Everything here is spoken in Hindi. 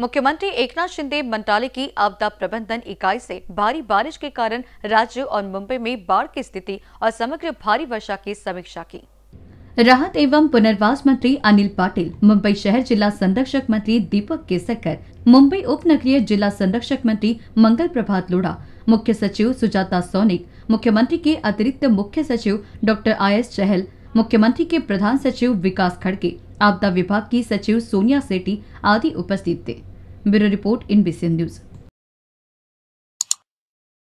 मुख्यमंत्री एकनाथ शिंदे मंत्रालय की आपदा प्रबंधन इकाई से भारी बारिश के कारण राज्य और मुंबई में बाढ़ की स्थिति और समग्र भारी वर्षा की समीक्षा की राहत एवं पुनर्वास मंत्री अनिल पाटिल मुंबई शहर जिला संरक्षक मंत्री दीपक केसरकर मुंबई उपनगरीय जिला संरक्षक मंत्री मंगल प्रभात लोढ़ा मुख्य सचिव सुजाता सोनिक मुख्यमंत्री के अतिरिक्त मुख्य सचिव डॉक्टर आई एस चहल मुख्यमंत्री के प्रधान सचिव विकास खड़गे आपदा विभाग की सचिव सोनिया सेठी आदि उपस्थित थे ब्यूरो रिपोर्ट इन न्यूज़